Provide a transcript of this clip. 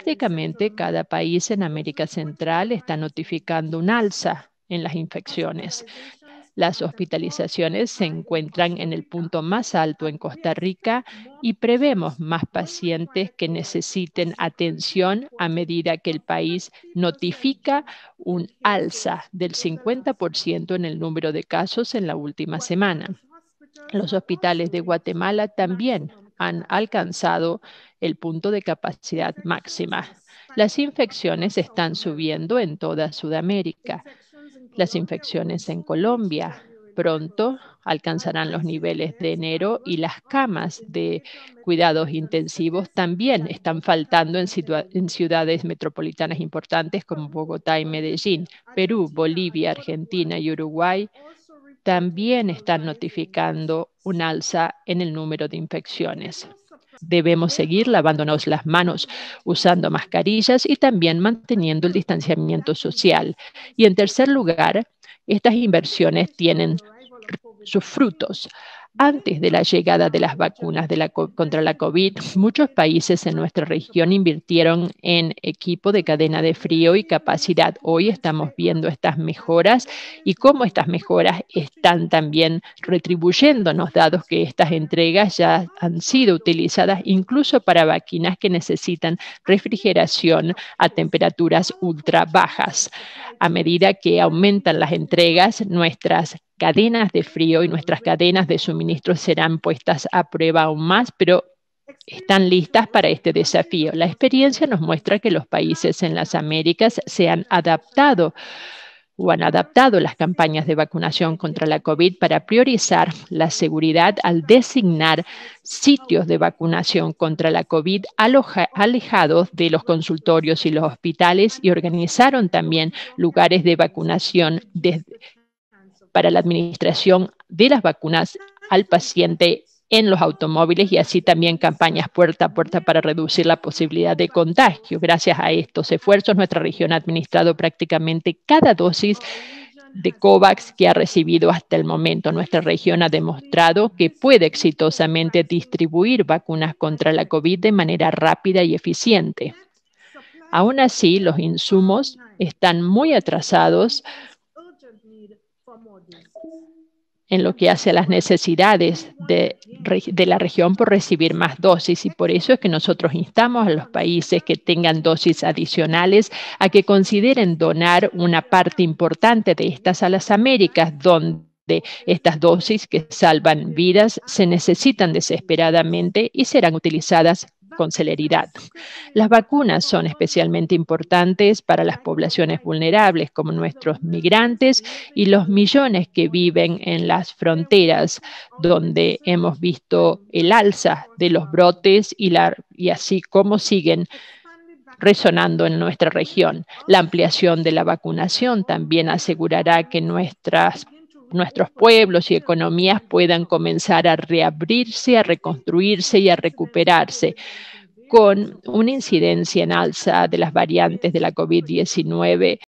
Prácticamente cada país en América Central está notificando un alza en las infecciones. Las hospitalizaciones se encuentran en el punto más alto en Costa Rica y prevemos más pacientes que necesiten atención a medida que el país notifica un alza del 50% en el número de casos en la última semana. Los hospitales de Guatemala también han alcanzado el punto de capacidad máxima. Las infecciones están subiendo en toda Sudamérica. Las infecciones en Colombia pronto alcanzarán los niveles de enero y las camas de cuidados intensivos también están faltando en, ciudades metropolitanas importantes como Bogotá y Medellín. Perú, Bolivia, Argentina y Uruguay también están notificando un alza en el número de infecciones. Debemos seguir lavándonos las manos, usando mascarillas y también manteniendo el distanciamiento social. Y en tercer lugar, estas inversiones tienen sus frutos. Antes de la llegada de las vacunas de la contra la COVID, muchos países en nuestra región invirtieron en equipo de cadena de frío y capacidad. Hoy estamos viendo estas mejoras y cómo estas mejoras están también retribuyéndonos, dados que estas entregas ya han sido utilizadas incluso para vacunas que necesitan refrigeración a temperaturas ultra bajas. A medida que aumentan las entregas, nuestras cadenas de frío y nuestras cadenas de suministro serán puestas a prueba aún más, pero están listas para este desafío. La experiencia nos muestra que los países en las Américas se han adaptado o han adaptado las campañas de vacunación contra la COVID para priorizar la seguridad al designar sitios de vacunación contra la COVID alejados de los consultorios y los hospitales y organizaron también lugares de vacunación desde para la administración de las vacunas al paciente en los automóviles y así también campañas puerta a puerta para reducir la posibilidad de contagio. Gracias a estos esfuerzos, nuestra región ha administrado prácticamente cada dosis de COVAX que ha recibido hasta el momento. Nuestra región ha demostrado que puede exitosamente distribuir vacunas contra la COVID de manera rápida y eficiente. Aún así, los insumos están muy atrasados en lo que hace a las necesidades de, la región por recibir más dosis y por eso es que nosotros instamos a los países que tengan dosis adicionales a que consideren donar una parte importante de estas a las Américas, donde estas dosis que salvan vidas se necesitan desesperadamente y serán utilizadas con celeridad. Las vacunas son especialmente importantes para las poblaciones vulnerables como nuestros migrantes y los millones que viven en las fronteras, donde hemos visto el alza de los brotes y, y así como siguen resonando en nuestra región. La ampliación de la vacunación también asegurará que nuestras nuestros pueblos y economías puedan comenzar a reabrirse, a reconstruirse y a recuperarse con una incidencia en alza de las variantes de la COVID-19